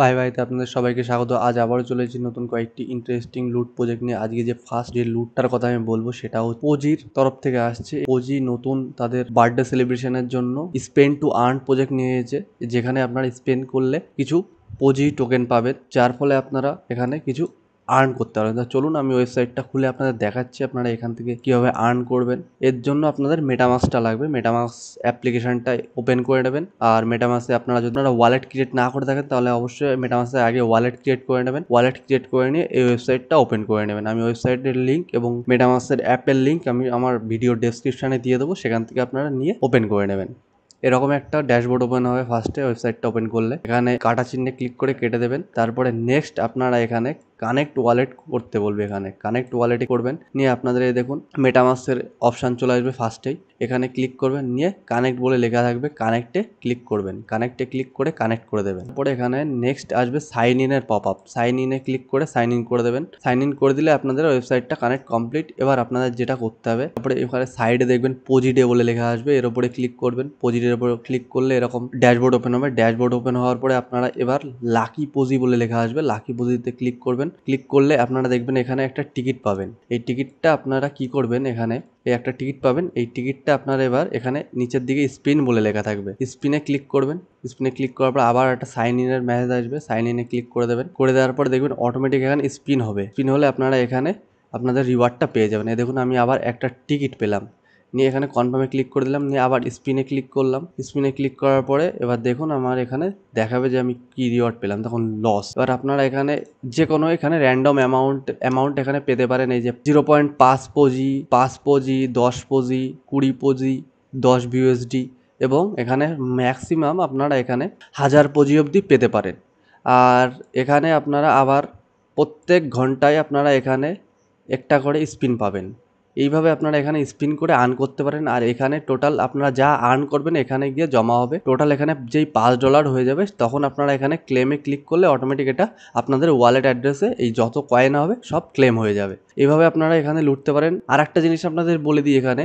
ভাই ভাইতে আপনাদের সবাইকে স্বাগত আজ আবার চলেছি নতুন কয়েকটি ইন্টারেস্টিং লুট প্রজেক্ট নিয়ে আজকে যে ফার্স্ট যে লুটটার কথা আমি বলবো সেটা হচ্ছে পজির তরফ থেকে আসছে পজি নতুন তাদের বার্থডে সেলিব্রেশনের জন্য স্পেন টু আর্ন প্রজেক্ট নিয়ে এসেছে যেখানে আপনারা স্পেন্ড করলে কিছু পজি টোকেন পাবেন যার ফলে আপনারা এখানে কিছু আর্ন করতে পারবেন তা চলুন আমি ওয়েবসাইটটা খুলে আপনাদের দেখাচ্ছি আপনারা এখান থেকে কীভাবে আর্ন করবেন এর জন্য আপনাদের মেটামাসটা লাগবে মেটামাস অ্যাপ্লিকেশানটা ওপেন করে নেবেন আর মেটামাসে আপনারা যদি আপনারা ওয়ালেট ক্রিয়েট না করে থাকেন তাহলে অবশ্যই মেটামাসে আগে ওয়ালেট ক্রিয়েট করে নেবেন ওয়ালেট ক্রিয়েট করে নিয়ে এই ওয়েবসাইটটা ওপেন করে নেবেন আমি ওয়েবসাইটের লিঙ্ক এবং মেটামাসের অ্যাপের লিঙ্ক আমি আমার ভিডিও ডেসক্রিপশানে দিয়ে দেবো সেখান থেকে আপনারা নিয়ে ওপেন করে নেবেন এরকম একটা ড্যাশবোর্ড ওপেন হবে ফার্স্টে ওয়েবসাইটটা ওপেন করলে এখানে কাটা চিহ্নে ক্লিক করে কেটে দেবেন তারপরে নেক্সট আপনারা এখানে কানেক্ট ওয়ালেট করতে বলবে এখানে কানেক্ট ওয়ালেটে করবেন নিয়ে আপনাদের এই দেখুন মেটামাসের অপশান চলে আসবে ফার্স্টেই এখানে ক্লিক করবেন নিয়ে কানেক্ট বলে লেখা থাকবে কানেক্টে ক্লিক করবেন কানেক্টে ক্লিক করে কানেক্ট করে দেবেন তারপরে এখানে নেক্সট আসবে সাইন ইনের পপ আপ সাইন ইনে ক্লিক করে সাইন ইন করে দেবেন সাইন ইন করে দিলে আপনাদের ওয়েবসাইটটা কানেক্ট কমপ্লিট এবার আপনাদের যেটা করতে হবে তারপরে এখানে সাইডে দেখবেন পজিডে বলে লেখা আসবে এর উপরে ক্লিক করবেন পজিডের উপরে ক্লিক করলে এরকম ড্যাশবোর্ড ওপেন হবে ড্যাশবোর্ড ওপেন হওয়ার পরে আপনারা এবার লাকি পজি বলে লেখা আসবে লাকি পজিতে ক্লিক করবেন ক্লিক করলে আপনারা দেখবেন এখানে একটা টিকিট পাবেন এই টিকিটটা আপনারা কি করবেন এখানে এই একটা টিকিট পাবেন এই টিকিটটা আপনারা এবার এখানে নিচের দিকে স্পিন বলে লেখা থাকবে স্পিনে ক্লিক করবেন স্পিনে ক্লিক করার পর আবার একটা সাইন ইনের মেসেজ আসবে সাইন ইনে ক্লিক করে দেবেন করে দেওয়ার পর দেখবেন অটোমেটিক এখানে স্পিন হবে স্পিন হলে আপনারা এখানে আপনাদের রিওয়ার্ডটা পেয়ে যাবেন এ দেখুন আমি আবার একটা টিকিট পেলাম নিয়ে এখানে কনফার্মে ক্লিক করে দিলাম নিয়ে আবার স্পিনে ক্লিক করলাম স্পিনে ক্লিক করার পরে এবার দেখুন আমার এখানে দেখাবে যে আমি কি রিওয়ার্ড পেলাম তখন লস এবার আপনারা এখানে যে কোনো এখানে র্যান্ডম অ্যামাউন্ট অ্যামাউন্ট এখানে পেতে পারেন এই যে জিরো পয়েন্ট পাঁচ পজি পাঁচ পজি দশ পজি কুড়ি পজি দশ বিউএসডি এবং এখানে ম্যাক্সিমাম আপনারা এখানে হাজার পজি অবধি পেতে পারেন আর এখানে আপনারা আবার প্রত্যেক ঘন্টায় আপনারা এখানে একটা করে স্পিন পাবেন এইভাবে আপনারা এখানে স্পিন করে আর্ন করতে পারেন আর এখানে টোটাল আপনারা যা আর্ন করবেন এখানে গিয়ে জমা হবে টোটাল এখানে যেই পাঁচ ডলার হয়ে যাবে তখন আপনারা এখানে ক্লেমে ক্লিক করলে অটোমেটিক এটা আপনাদের ওয়ালেট অ্যাড্রেসে এই যত কয়েন হবে সব ক্লেম হয়ে যাবে এভাবে আপনারা এখানে লুটতে পারেন আর একটা জিনিস আপনাদের বলে দিই এখানে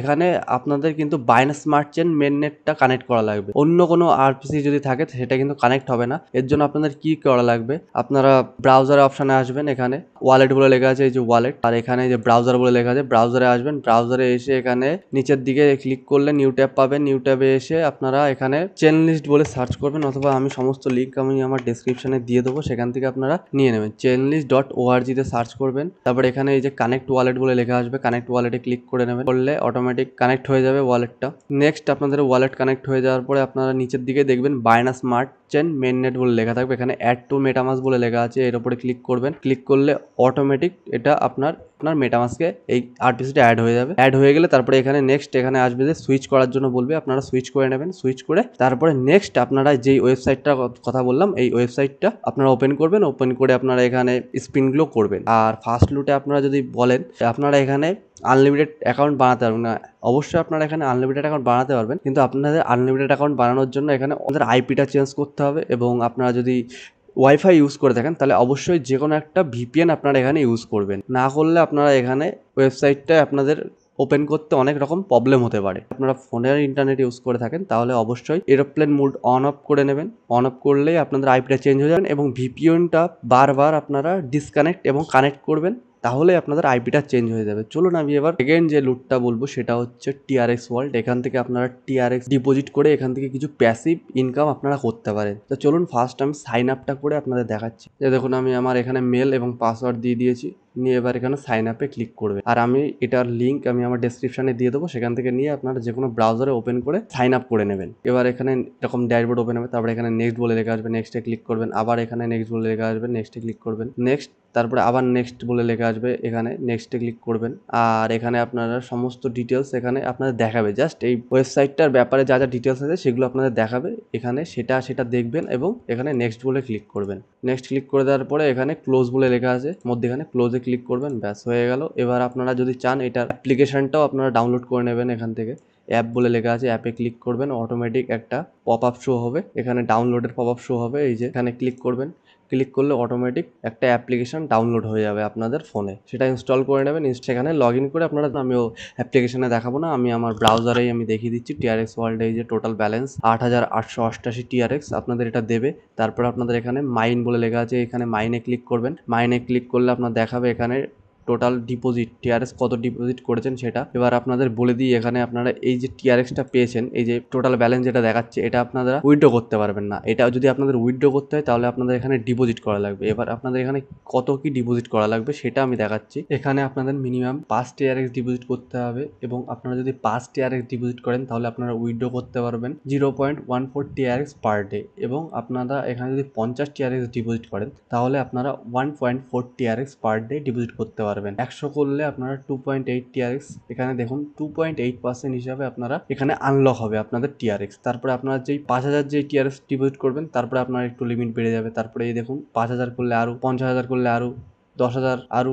এখানে আপনাদের কিন্তু বাইনাস চেন মেন নেটটা কানেক্ট করা লাগবে অন্য কোনো আরপিসি যদি থাকে সেটা কিন্তু কানেক্ট হবে না এর জন্য আপনাদের কি করা লাগবে আপনারা ব্রাউজার অপশানে আসবেন এখানে ওয়ালেট বলে লেখা আছে এই যে ওয়ালেট আর এখানে যে ব্রাউজার বলে লেখা আছে ব্রাউজারে আসবেন ব্রাউজারে এসে এখানে নিচের দিকে ক্লিক করলে নিউ ট্যাব পাবেন নিউ ট্যাবে এসে আপনারা এখানে চেন লিস্ট বলে সার্চ করবেন অথবা আমি সমস্ত লিঙ্ক আমি আমার ডিসক্রিপশানে দিয়ে দেবো সেখান থেকে আপনারা নিয়ে নেবেন চেন লিস্ট ডট ওআরজিতে সার্চ করবেন তারপর এখানে এই যে কানেক্ট ওয়ালেট বলে লেখা আসবে কানেক্ট ওয়ালেটে ক্লিক করে নেবেন করলে অটো অটোমেটিক কানেক্ট হয়ে যাবে ওয়ালেটটা নেক্সট আপনাদের ওয়ালেট কানেক্ট হয়ে যাওয়ার পরে আপনারা নিচের দিকে দেখবেন বায়না স্মার্ট চেন মেন নেট বলে লেখা থাকবে এখানে অ্যাড টু মেটামাস বলে লেখা আছে এর উপরে ক্লিক করবেন ক্লিক করলে অটোমেটিক এটা আপনার আপনার মেটামাসকে এই আরপিসিটা অ্যাড হয়ে যাবে অ্যাড হয়ে গেলে তারপরে এখানে নেক্সট এখানে আসবে যে সুইচ করার জন্য বলবে আপনারা সুইচ করে নেবেন সুইচ করে তারপরে নেক্সট আপনারা যেই ওয়েবসাইটটা কথা বললাম এই ওয়েবসাইটটা আপনারা ওপেন করবেন ওপেন করে আপনারা এখানে স্পিনগুলো করবেন আর ফার্স্ট লুটে আপনারা যদি বলেন আপনারা এখানে আনলিমিটেড অ্যাকাউন্ট বানাতে পারবেন না অবশ্যই আপনারা এখানে আনলিমিটেড অ্যাকাউন্ট বানাতে পারবেন কিন্তু আপনাদের আনলিমিটেড অ্যাকাউন্ট বানানোর জন্য এখানে আমাদের আইপিটা চেঞ্জ করতে হবে এবং আপনারা যদি ওয়াইফাই ইউজ করে থাকেন তাহলে অবশ্যই যে কোনো একটা ভিপিএন আপনারা এখানে ইউজ করবেন না করলে আপনারা এখানে ওয়েবসাইটটা আপনাদের ওপেন করতে অনেক রকম প্রবলেম হতে পারে আপনারা ফোনের ইন্টারনেট ইউজ করে থাকেন তাহলে অবশ্যই এরোপ্লেন মুড অন অফ করে নেবেন অন অফ করলেই আপনাদের আইপিটা চেঞ্জ হয়ে যাবেন এবং ভিপিএনটা বারবার আপনারা ডিসকানেক্ট এবং কানেক্ট করবেন তাহলে আপনাদের আইপিটা চেঞ্জ হয়ে যাবে চলুন আমি এবার সেকেন্ড যে লুটটা বলবো সেটা হচ্ছে টিআরএক্স ওয়ার্ল্ড এখান থেকে আপনারা টিআরএক্স ডিপোজিট করে এখান থেকে কিছু প্যাসিভ ইনকাম আপনারা করতে পারেন তো চলুন ফার্স্ট আমি সাইন আপটা করে আপনাদের দেখাচ্ছি যে দেখুন আমি আমার এখানে মেল এবং পাসওয়ার্ড দিয়ে দিয়েছি নিয়ে এবার এখানে সাইন আপে ক্লিক করবে আর আমি এটার লিঙ্ক আমি আমার ডেসক্রিপশানে দিয়ে দেবো সেখান থেকে নিয়ে আপনারা যে কোনো ব্রাউজারে ওপেন করে সাইন আপ করে নেবেন এবার এখানে এরকম ড্যাশবোর্ড ওপেন হবে তারপরে এখানে নেক্সট বলে লেখা আসবে নেক্সটে ক্লিক করবেন আবার এখানে নেক্সট বলে লেখা আসবে নেক্সটে ক্লিক করবেন নেক্সট তারপরে আবার নেক্সট বলে লেখা আসবে এখানে নেক্সটে ক্লিক করবেন আর এখানে আপনারা সমস্ত ডিটেলস এখানে আপনাদের দেখাবে জাস্ট এই ওয়েবসাইটটার ব্যাপারে যা যা ডিটেলস আছে সেগুলো আপনাদের দেখাবে এখানে সেটা সেটা দেখবেন এবং এখানে নেক্সট বলে ক্লিক করবেন নেক্সট ক্লিক করে দেওয়ার পরে এখানে ক্লোজ বলে লেখা আছে মধ্যে এখানে ক্লোজে ক্লিক করবেন ব্যাস হয়ে গেল এবার আপনারা যদি চান এটার অ্যাপ্লিকেশানটাও আপনারা ডাউনলোড করে নেবেন এখান থেকে অ্যাপ বলে লেখা আছে অ্যাপে ক্লিক করবেন অটোমেটিক একটা পপ আপ শো হবে এখানে ডাউনলোডের পপ আপ শো হবে এই যে এখানে ক্লিক করবেন ক্লিক করলে অটোমেটিক একটা অ্যাপ্লিকেশান ডাউনলোড হয়ে যাবে আপনাদের ফোনে সেটা ইনস্টল করে নেবেন সেখানে লগ ইন করে আপনারা আমিও অ্যাপ্লিকেশানে দেখাবো না আমি আমার ব্রাউজারেই আমি দেখিয়ে দিচ্ছি টিআরএক্স ওয়ার্ল্ডে যে টোটাল ব্যালেন্স আট হাজার আটশো অষ্টাশি টিআরএক্স আপনাদের এটা দেবে তারপর আপনাদের এখানে মাইন বলে লেখা আছে এখানে মাইনে ক্লিক করবেন মাইনে ক্লিক করলে আপনার দেখাবে এখানে টোটাল ডিপোজিট টিআরএস কত ডিপোজিট করেছেন সেটা এবার আপনাদের বলে দিই এখানে আপনারা এই যে টিআরএসটা পেয়েছেন এই যে টোটাল ব্যালেন্স যেটা দেখাচ্ছে এটা আপনারা উইথড্র করতে পারবেন না এটা যদি আপনাদের উইথড্র করতে হয় তাহলে আপনাদের এখানে ডিপোজিট করা লাগবে এবার আপনাদের এখানে কত কি ডিপোজিট করা লাগবে সেটা আমি দেখাচ্ছি এখানে আপনাদের মিনিমাম পাঁচ টিআরএক্স ডিপোজিট করতে হবে এবং আপনারা যদি পাঁচ টিআরএক্স ডিপোজিট করেন তাহলে আপনারা উইথড্র করতে পারবেন zero point one four TRX per day এবং আপনারা এখানে যদি পঞ্চাশ টিআরএক্স ডিপোজিট করেন তাহলে আপনারা one point four TRX per day deposit করতে পারবেন পারবেন একশো করলে আপনারা টু পয়েন্ট এইট টিআরএক্স এখানে দেখুন টু পয়েন্ট এইট পার্সেন্ট হিসাবে আপনারা এখানে আনলক হবে আপনাদের টিআরএক্স তারপরে আপনারা যেই পাঁচ হাজার যে টিআরএক্স ডিপোজিট করবেন তারপরে আপনার একটু লিমিট বেড়ে যাবে তারপরে এই দেখুন পাঁচ হাজার করলে আরও পঞ্চাশ হাজার করলে আরও দশ হাজার আরও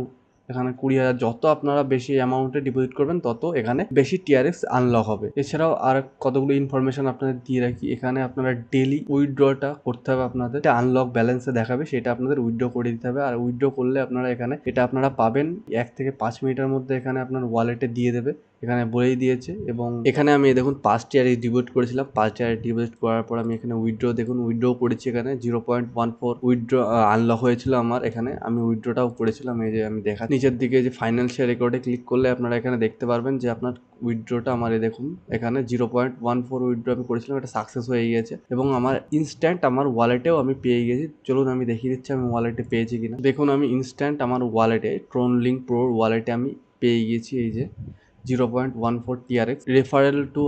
এখানে কুড়ি হাজার যত আপনারা বেশি অ্যামাউন্টে ডিপোজিট করবেন তত এখানে বেশি টিআরএক্স আনলক হবে এছাড়াও আর কতগুলো ইনফরমেশন আপনাদের দিয়ে রাখি এখানে আপনারা ডেলি উইথড্রটা করতে হবে আপনাদের এটা আনলক ব্যালেন্সে দেখাবে সেটা আপনাদের উইথড্র করে দিতে হবে আর উইথড্র করলে আপনারা এখানে এটা আপনারা পাবেন এক থেকে পাঁচ মিনিটের মধ্যে এখানে আপনার ওয়ালেটে দিয়ে দেবে এখানে বলেই দিয়েছে এবং এখানে আমি দেখুন পাঁচটি আর ডিপোজিট করেছিলাম পাঁচটি আর ডিপোজিট করার পর আমি এখানে উইড্রো দেখুন উইড্রো করেছি এখানে zero point one four withdraw unlock হয়েছিল আমার এখানে আমি উইড্রোটাও করেছিলাম এই যে আমি দেখা নিচের দিকে যে ফাইন্যান্সিয়াল রেকর্ডে ক্লিক করলে আপনারা এখানে দেখতে পারবেন যে আপনার উইড্রোটা আমার দেখুন এখানে zero point one four withdraw আমি করেছিলাম এটা সাকসেস হয়ে গেছে এবং আমার ইনস্ট্যান্ট আমার ওয়ালেটেও আমি পেয়ে গেছি চলুন আমি দেখিয়ে দিচ্ছি আমি ওয়ালেটে পেয়েছি কিনা দেখুন আমি ইনস্ট্যান্ট আমার ওয়ালেটে ট্রোন লিঙ্ক প্রোর ওয়ালেটে আমি পেয়ে গেছি এই যে zero point one four TRX referral to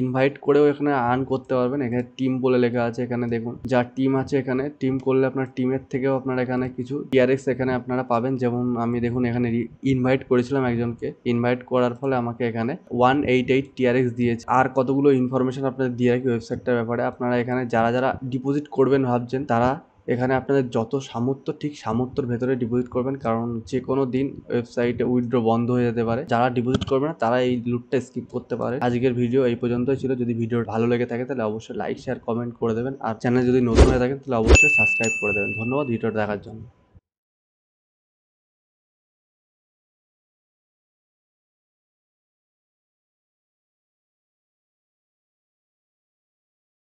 invite করেও এখানে আর্ন করতে পারবেন এখানে টিম বলে লেখা আছে এখানে দেখুন যা টিম আছে এখানে টিম করলে আপনার টিমের থেকেও আপনার এখানে কিছু টিআরএক্স এখানে আপনারা পাবেন যেমন আমি দেখুন এখানে ইনভাইট করেছিলাম একজনকে ইনভাইট করার ফলে আমাকে এখানে ওয়ান এইট এইট টিআরএক্স দিয়েছে আর কতগুলো ইনফরমেশন আপনাদের দিয়ে রাখি ওয়েবসাইটটার ব্যাপারে আপনারা এখানে যারা যারা ডিপোজিট করবেন ভাবছেন তারা এখানে আপনাদের যত সামর্থ্য ঠিক সামর্থ্যর ভেতরে ডিপোজিট করবেন কারণ যে কোনো দিন ওয়েবসাইটে উইথড্র বন্ধ হয়ে যেতে পারে যারা ডিপোজিট করবে না তারা এই লুটটা স্কিপ করতে পারে আজকের ভিডিও এই পর্যন্তই ছিল যদি ভিডিও ভালো লেগে থাকে তাহলে অবশ্যই লাইক শেয়ার কমেন্ট করে দেবেন আর চ্যানেল যদি নতুন হয়ে থাকেন তাহলে অবশ্যই সাবস্ক্রাইব করে দেবেন ধন্যবাদ ভিডিওটা দেখার জন্য